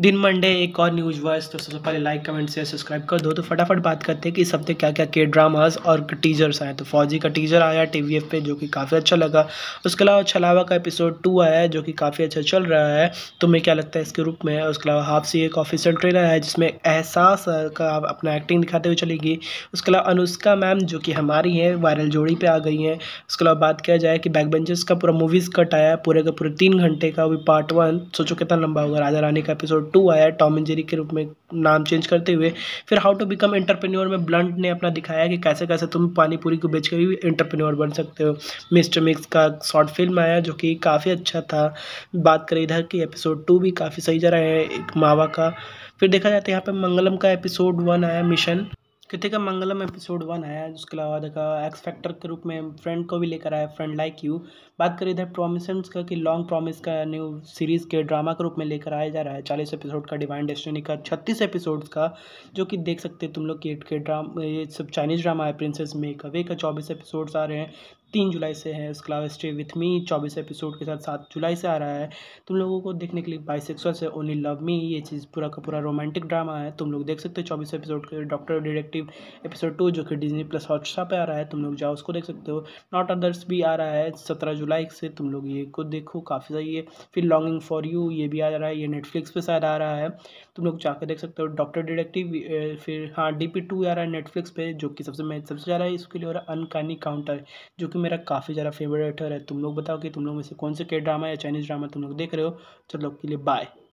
दिन मंडे एक और न्यूज वर्स तो सबसे पहले लाइक कमेंट से सब्सक्राइब कर दो तो फटाफट बात करते हैं कि इस हफ्ते क्या क्या के ड्रामाज और टीजर्स आए तो फौजी का टीजर आया टी पे जो कि काफ़ी अच्छा लगा उसके अलावा छलावा का एपिसोड टू आया है जो कि काफ़ी अच्छा चल रहा है तुम्हें क्या लगता है इसके रूप में उसके अलावा हाफ सी एक ऑफिशियल ट्रेलर है जिसमें एहसास का अपना एक्टिंग दिखाते हुए चलेगी उसके अलावा अनुष्का मैम जो कि हमारी हैं वायरल जोड़ी पर आ गई हैं उसके अलावा बात किया जाए कि बैक बेंचेस का पूरा मूवीज़ कट आया पूरे का पूरे तीन घंटे का अभी पार्ट वन सोचो कितना लंबा होगा राजा रानी का एपिसोड टू आया टॉम एंड जेरी के रूप में नाम चेंज करते हुए फिर हाउ टू बिकम एंटरप्रेन्योर में ब्लंट ने अपना दिखाया कि कैसे कैसे तुम पानी पूरी को बेच भी एंटरप्रेन्योर बन सकते हो मिस्टर मिक्स का शॉर्ट फिल्म आया जो कि काफ़ी अच्छा था बात करें इधर की एपिसोड टू भी काफ़ी सही जा रहा है एक मावा का फिर देखा जाता है यहाँ पर मंगलम का एपिसोड वन आया मिशन कृतिक का मंगलम एपिसोड वन आया उसके अलावा देखा एक्स फैक्टर के रूप में फ्रेंड को भी लेकर आया फ्रेंड लाइक यू बात करें इधर प्रोमिस का कि लॉन्ग प्रॉमिस का न्यू सीरीज़ के ड्रामा के रूप में लेकर आया जा रहा है चालीस एपिसोड का डिवाइन डेस्टिनी का छत्तीस एपिसोड्स का जो कि देख सकते तुम लोग के ड्रामा ये सब चाइनीज़ ड्रामा है प्रिंसेस मेक अवे का चौबीस एपिसोड्स आ रहे हैं तीन जुलाई से है उसके अलावा स्टे विथ मी चौबीस एपिसोड के साथ सात जुलाई से आ रहा है तुम लोगों को देखने के लिए बाईसेक्सुअल से ओनली लव मी ये चीज़ पूरा का पूरा रोमांटिक ड्रामा है तुम लोग देख सकते हो चौबीस एपिसोड के डॉक्टर डिटेक्टिव एपिसोड टू जो कि डिजनी प्लस हॉटस्टार पे आ रहा है तुम लोग जाओ उसको देख सकते हो नॉट अदर्स भी आ रहा है सत्रह जुलाई से तुम लोग ये को देखो काफ़ी सही है फिर लॉन्गिंग फॉर यू ये भी आ रहा है ये नेटफ्लिक्स पर शायद आ रहा है तुम लोग जाकर देख सकते हो डॉक्टर डिटेक्टिव फिर हाँ डी पी टू आ रहा है नेटफ्लिक्स पर जो कि सबसे मैं सबसे ज़्यादा इसके लिए हो रहा है अनकानी काउंटर जो कि क्योंकि मेरा काफ़ी ज़्यादा फेवरेट है तुम लोग बताओ कि तुम लोग में से कौन से के ड्रामा या चाइनीज़ ड्रामा तुम लोग देख रहे हो चलो के लिए बाय